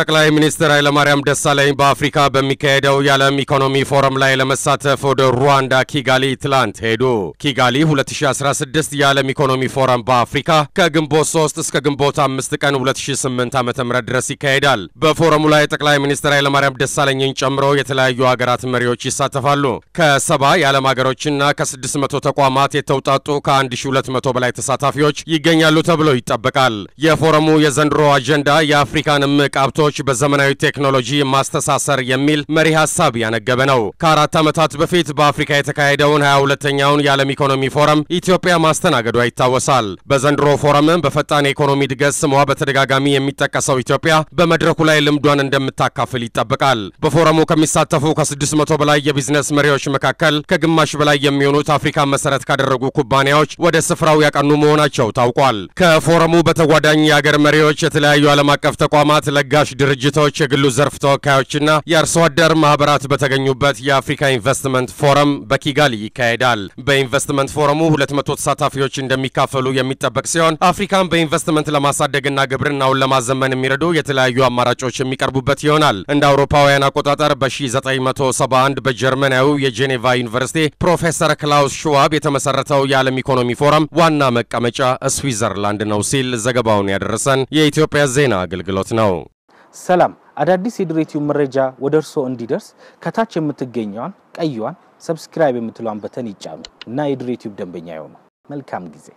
ጠቅላይ ሚኒስትር ኃይለማርያም ደሳለኝ በአፍሪካ በሚካሄደው የዓለም ኢኮኖሚ ፎረም ላይ ለመሳተፍ ወደ ሩዋንዳ ኪጋሊ ትላንት ሄዱ። ኪጋሊ 2016 የዓለም ኢኮኖሚ ፎረም በአፍሪካ ከግንቦት 3 እስከ ግንቦት 5 ቀን 2008 ዓ.ም ድረስ ይካሄዳል። በፎረሙ ላይ ጠቅላይ ሚኒስትር ኃይለማርያም ደሳለኝን ጨምሮ የተለያዩ ሀገራት መሪዎች ይሳተፋሉ። ከሰባ የዓለም ሀገሮችና ከ600 ተቋማት የተውጣጡ ከ1200 በላይ ተሳታፊዎች ይገኛሉ ተብሎ ይጠበቃል። የፎረሙ የዘንድሮ አጀንዳ የአፍሪካን እምቅ ሀብቶ ትምህርቶች በዘመናዊ ቴክኖሎጂ ማስተሳሰር የሚል መሪ ሀሳብ ያነገበ ነው። ከአራት ዓመታት በፊት በአፍሪካ የተካሄደውን 22 ተኛውን የዓለም ኢኮኖሚ ፎረም ኢትዮጵያ ማስተናገዷ ይታወሳል። በዘንድሮ ፎረም በፈጣን የኢኮኖሚ እድገት ስሟ በተደጋጋሚ የሚጠቀሰው ኢትዮጵያ በመድረኩ ላይ ልምዷን እንደምታካፍል ይጠበቃል። በፎረሙ ከሚሳተፉ ከ600 በላይ የቢዝነስ መሪዎች መካከል ከግማሽ በላይ የሚሆኑት አፍሪካን መሰረት ካደረጉ ኩባንያዎች ወደ ስፍራው ያቀኑ መሆናቸው ታውቋል። ከፎረሙ በተጓዳኝ የአገር መሪዎች፣ የተለያዩ ዓለም አቀፍ ተቋማት፣ ለጋሽ ድርጅቶች፣ የግሉ ዘርፍ ተወካዮችና የአርሶ አደር ማህበራት በተገኙበት የአፍሪካ ኢንቨስትመንት ፎረም በኪጋሊ ይካሄዳል። በኢንቨስትመንት ፎረሙ 2መቶ ተሳታፊዎች እንደሚካፈሉ የሚጠበቅ ሲሆን አፍሪካን በኢንቨስትመንት ለማሳደግና ግብርናውን ለማዘመን የሚረዱ የተለያዩ አማራጮች የሚቀርቡበት ይሆናል። እንደ አውሮፓውያን አቆጣጠር በ1971 በጀርመናዊው የጄኔቫ ዩኒቨርሲቲ ፕሮፌሰር ክላውስ ሽዋብ የተመሰረተው የዓለም ኢኮኖሚ ፎረም ዋና መቀመጫ ስዊዘርላንድ ነው ሲል ዘገባውን ያደረሰን የኢትዮጵያ ዜና አገልግሎት ነው። ሰላም አዳዲስ የድሬቲዩብ መረጃ ወደ እርስዎ እንዲደርስ ከታች የምትገኘዋን ቀይዋን ሰብስክራይብ የምትለዋን በተን ይጫኑ እና የድሬቲው ደንበኛ ይሆኑ። መልካም ጊዜ